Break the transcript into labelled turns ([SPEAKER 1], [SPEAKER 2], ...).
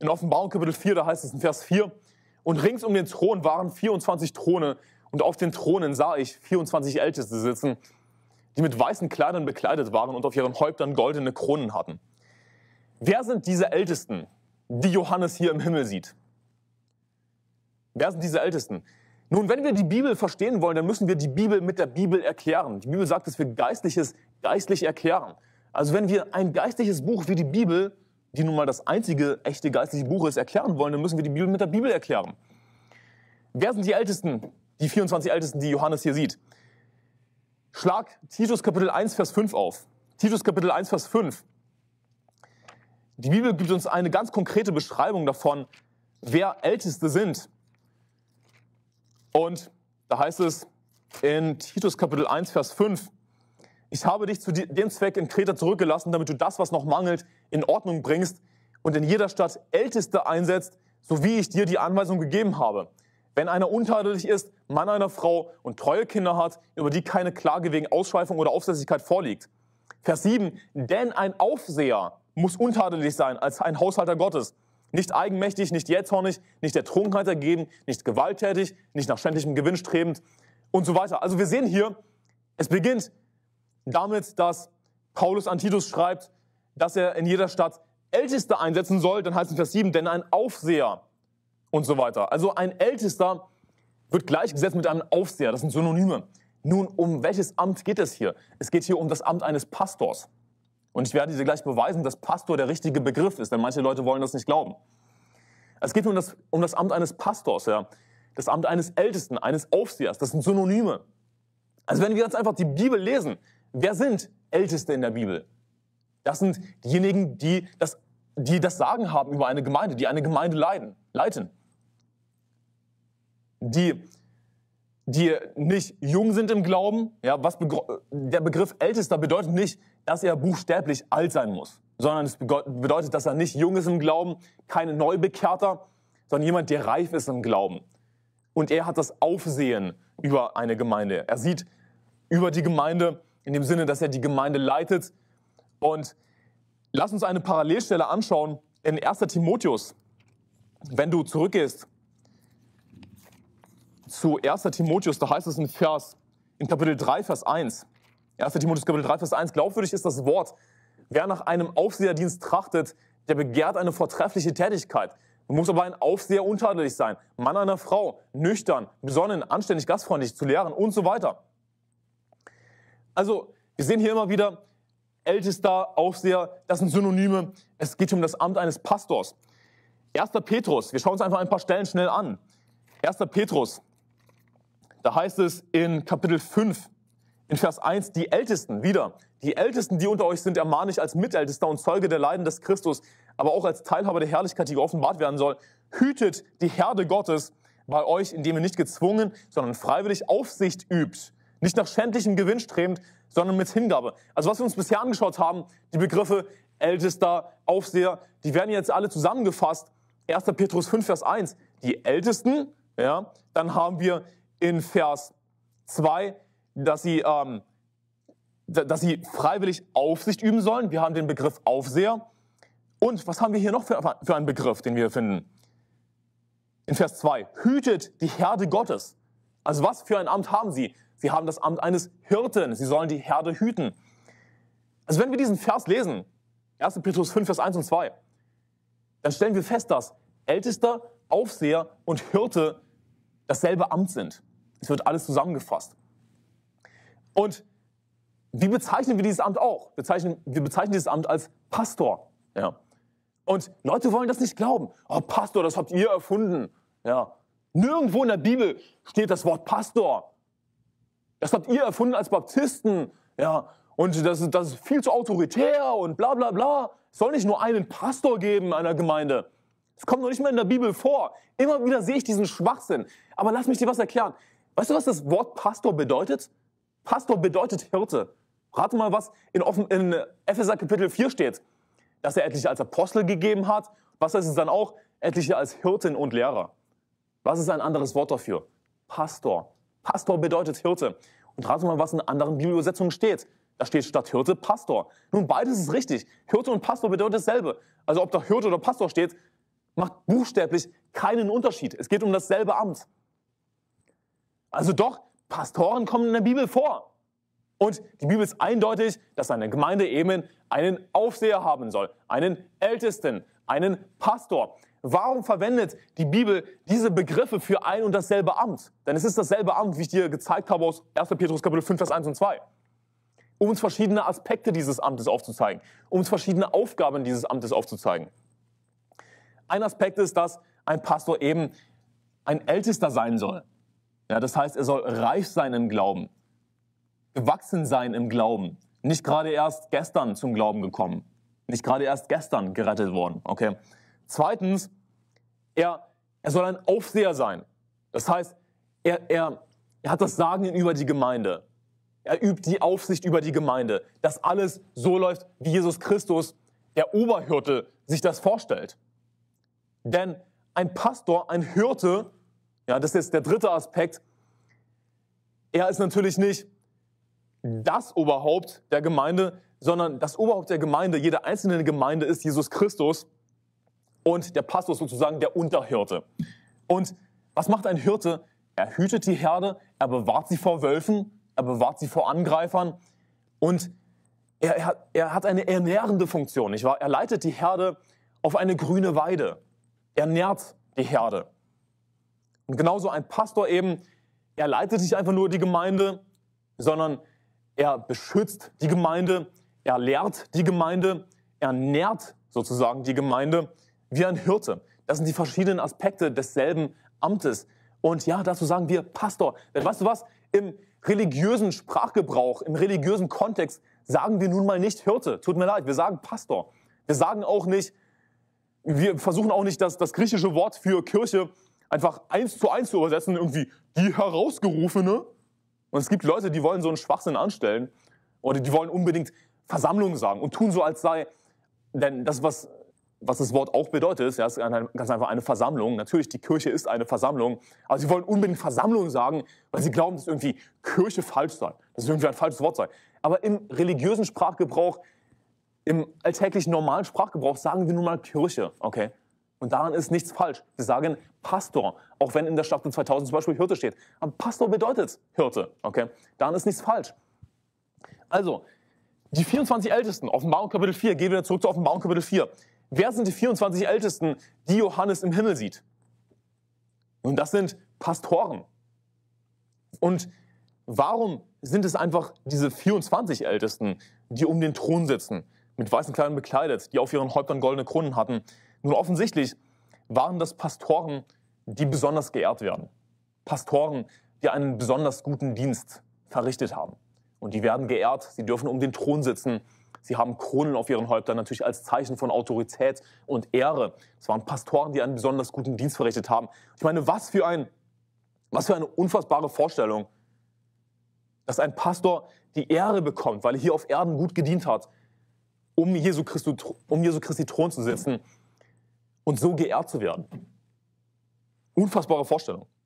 [SPEAKER 1] In Offenbarung Kapitel 4, da heißt es in Vers 4, und rings um den Thron waren 24 Throne, und auf den Thronen sah ich 24 Älteste sitzen, die mit weißen Kleidern bekleidet waren und auf ihren Häuptern goldene Kronen hatten. Wer sind diese Ältesten, die Johannes hier im Himmel sieht? Wer sind diese Ältesten? Nun, wenn wir die Bibel verstehen wollen, dann müssen wir die Bibel mit der Bibel erklären. Die Bibel sagt, dass wir Geistliches geistlich erklären. Also wenn wir ein geistliches Buch wie die Bibel die nun mal das einzige echte geistliche Buch ist, erklären wollen, dann müssen wir die Bibel mit der Bibel erklären. Wer sind die Ältesten, die 24 Ältesten, die Johannes hier sieht? Schlag Titus Kapitel 1, Vers 5 auf. Titus Kapitel 1, Vers 5. Die Bibel gibt uns eine ganz konkrete Beschreibung davon, wer Älteste sind. Und da heißt es in Titus Kapitel 1, Vers 5, ich habe dich zu dem Zweck in Kreta zurückgelassen, damit du das, was noch mangelt, in Ordnung bringst und in jeder Stadt Älteste einsetzt, so wie ich dir die Anweisung gegeben habe. Wenn einer untadelig ist, Mann einer Frau und treue Kinder hat, über die keine Klage wegen Ausschweifung oder Aufsässigkeit vorliegt. Vers 7, denn ein Aufseher muss untadelig sein als ein Haushalter Gottes. Nicht eigenmächtig, nicht jähzornig, nicht der Trunkenheit ergeben, nicht gewalttätig, nicht nach schändlichem Gewinn strebend und so weiter. Also wir sehen hier, es beginnt damit, dass Paulus an Titus schreibt, dass er in jeder Stadt Älteste einsetzen soll, dann heißt es in Vers 7, denn ein Aufseher und so weiter. Also ein Ältester wird gleichgesetzt mit einem Aufseher, das sind Synonyme. Nun, um welches Amt geht es hier? Es geht hier um das Amt eines Pastors. Und ich werde dir gleich beweisen, dass Pastor der richtige Begriff ist, denn manche Leute wollen das nicht glauben. Es geht um das, um das Amt eines Pastors, ja. das Amt eines Ältesten, eines Aufsehers, das sind Synonyme. Also wenn wir jetzt einfach die Bibel lesen, wer sind Älteste in der Bibel? Das sind diejenigen, die das, die das Sagen haben über eine Gemeinde, die eine Gemeinde leiden, leiten. Die, die nicht jung sind im Glauben. Ja, was der Begriff Ältester bedeutet nicht, dass er buchstäblich alt sein muss, sondern es bedeutet, dass er nicht jung ist im Glauben, kein Neubekehrter, sondern jemand, der reif ist im Glauben. Und er hat das Aufsehen über eine Gemeinde. Er sieht über die Gemeinde in dem Sinne, dass er die Gemeinde leitet und lass uns eine Parallelstelle anschauen in 1. Timotheus. Wenn du zurückgehst zu 1. Timotheus, da heißt es in Vers, in Kapitel 3, Vers 1. 1. Timotheus Kapitel 3, Vers 1. Glaubwürdig ist das Wort. Wer nach einem Aufseherdienst trachtet, der begehrt eine vortreffliche Tätigkeit. Man muss aber ein Aufseher untadelig sein, Mann einer Frau, nüchtern, besonnen, anständig, gastfreundlich, zu lehren und so weiter. Also, wir sehen hier immer wieder, Ältester, Aufseher, das sind Synonyme. Es geht um das Amt eines Pastors. 1. Petrus, wir schauen uns einfach ein paar Stellen schnell an. 1. Petrus, da heißt es in Kapitel 5, in Vers 1, die Ältesten, wieder, die Ältesten, die unter euch sind, ermahne ich als Mitältester und Zeuge der Leiden des Christus, aber auch als Teilhaber der Herrlichkeit, die geoffenbart werden soll. Hütet die Herde Gottes bei euch, indem ihr nicht gezwungen, sondern freiwillig Aufsicht übt nicht nach schändlichem Gewinn strebend, sondern mit Hingabe. Also was wir uns bisher angeschaut haben, die Begriffe Ältester, Aufseher, die werden jetzt alle zusammengefasst. 1. Petrus 5, Vers 1, die Ältesten. Ja, dann haben wir in Vers 2, dass sie, ähm, dass sie freiwillig Aufsicht üben sollen. Wir haben den Begriff Aufseher. Und was haben wir hier noch für, für einen Begriff, den wir finden? In Vers 2, hütet die Herde Gottes. Also was für ein Amt haben sie? Sie haben das Amt eines Hirten. Sie sollen die Herde hüten. Also wenn wir diesen Vers lesen, 1. Petrus 5, Vers 1 und 2, dann stellen wir fest, dass Ältester, Aufseher und Hirte dasselbe Amt sind. Es wird alles zusammengefasst. Und wie bezeichnen wir dieses Amt auch? Bezeichnen, wir bezeichnen dieses Amt als Pastor. Ja. Und Leute wollen das nicht glauben. Oh, Pastor, das habt ihr erfunden. Ja. Nirgendwo in der Bibel steht das Wort Pastor. Das habt ihr erfunden als Baptisten. Ja, und das, das ist viel zu autoritär und bla bla bla. Es soll nicht nur einen Pastor geben einer Gemeinde. Es kommt noch nicht mal in der Bibel vor. Immer wieder sehe ich diesen Schwachsinn. Aber lass mich dir was erklären. Weißt du, was das Wort Pastor bedeutet? Pastor bedeutet Hirte. Rate mal, was in, offen, in Epheser Kapitel 4 steht. Dass er etliche als Apostel gegeben hat. Was heißt es dann auch? Etliche als Hirten und Lehrer. Was ist ein anderes Wort dafür? Pastor. Pastor bedeutet Hirte. Und rate mal, was in anderen Bibelübersetzungen steht. Da steht statt Hirte Pastor. Nun, beides ist richtig. Hirte und Pastor bedeutet dasselbe. Also ob da Hirte oder Pastor steht, macht buchstäblich keinen Unterschied. Es geht um dasselbe Amt. Also doch, Pastoren kommen in der Bibel vor. Und die Bibel ist eindeutig, dass eine Gemeinde eben einen Aufseher haben soll, einen Ältesten, einen Pastor. Warum verwendet die Bibel diese Begriffe für ein und dasselbe Amt? Denn es ist dasselbe Amt, wie ich dir gezeigt habe aus 1. Petrus Kapitel 5, Vers 1 und 2. Um uns verschiedene Aspekte dieses Amtes aufzuzeigen, um uns verschiedene Aufgaben dieses Amtes aufzuzeigen. Ein Aspekt ist, dass ein Pastor eben ein Ältester sein soll. Ja, das heißt, er soll reif sein im Glauben, gewachsen sein im Glauben, nicht gerade erst gestern zum Glauben gekommen, nicht gerade erst gestern gerettet worden. Okay? Zweitens, er, er soll ein Aufseher sein. Das heißt, er, er, er hat das Sagen über die Gemeinde. Er übt die Aufsicht über die Gemeinde, dass alles so läuft, wie Jesus Christus, der Oberhirte, sich das vorstellt. Denn ein Pastor, ein Hirte, ja, das ist der dritte Aspekt, er ist natürlich nicht das Oberhaupt der Gemeinde, sondern das Oberhaupt der Gemeinde, jede einzelne Gemeinde ist Jesus Christus und der Pastor ist sozusagen der Unterhirte. Und was macht ein Hirte? Er hütet die Herde, er bewahrt sie vor Wölfen, er bewahrt sie vor Angreifern und er, er, er hat eine ernährende Funktion, nicht wahr? Er leitet die Herde auf eine grüne Weide. Er nährt die Herde. Und genauso ein Pastor eben, er leitet nicht einfach nur die Gemeinde, sondern er beschützt die Gemeinde, er lehrt die Gemeinde, er nährt sozusagen die Gemeinde wie ein Hirte. Das sind die verschiedenen Aspekte desselben Amtes. Und ja, dazu sagen wir Pastor. Denn weißt du was? Im religiösen Sprachgebrauch, im religiösen Kontext sagen wir nun mal nicht Hirte. Tut mir leid, wir sagen Pastor. Wir sagen auch nicht, wir versuchen auch nicht, das, das griechische Wort für Kirche einfach eins zu eins zu übersetzen, irgendwie die Herausgerufene. Und es gibt Leute, die wollen so einen Schwachsinn anstellen oder die wollen unbedingt Versammlung sagen und tun so, als sei, denn das, was was das Wort auch bedeutet, ja, ist eine, ganz einfach eine Versammlung. Natürlich, die Kirche ist eine Versammlung, aber sie wollen unbedingt Versammlung sagen, weil sie glauben, dass irgendwie Kirche falsch sei, dass es irgendwie ein falsches Wort sei. Aber im religiösen Sprachgebrauch, im alltäglichen normalen Sprachgebrauch sagen wir nun mal Kirche, okay? Und daran ist nichts falsch. Wir sagen Pastor, auch wenn in der Staffel 2000 zum Beispiel Hirte steht. Aber Pastor bedeutet Hirte, okay? Daran ist nichts falsch. Also, die 24 Ältesten, Offenbarung Kapitel 4, gehen wir zurück zu Offenbarung Kapitel 4. Wer sind die 24 Ältesten, die Johannes im Himmel sieht? Nun, das sind Pastoren. Und warum sind es einfach diese 24 Ältesten, die um den Thron sitzen, mit weißen Kleidern bekleidet, die auf ihren Häuptern goldene Kronen hatten? Nun, offensichtlich waren das Pastoren, die besonders geehrt werden. Pastoren, die einen besonders guten Dienst verrichtet haben. Und die werden geehrt, sie dürfen um den Thron sitzen Sie haben Kronen auf ihren Häuptern, natürlich als Zeichen von Autorität und Ehre. Es waren Pastoren, die einen besonders guten Dienst verrichtet haben. Ich meine, was für, ein, was für eine unfassbare Vorstellung, dass ein Pastor die Ehre bekommt, weil er hier auf Erden gut gedient hat, um Jesu, Christi, um Jesu Christi Thron zu sitzen und so geehrt zu werden. Unfassbare Vorstellung.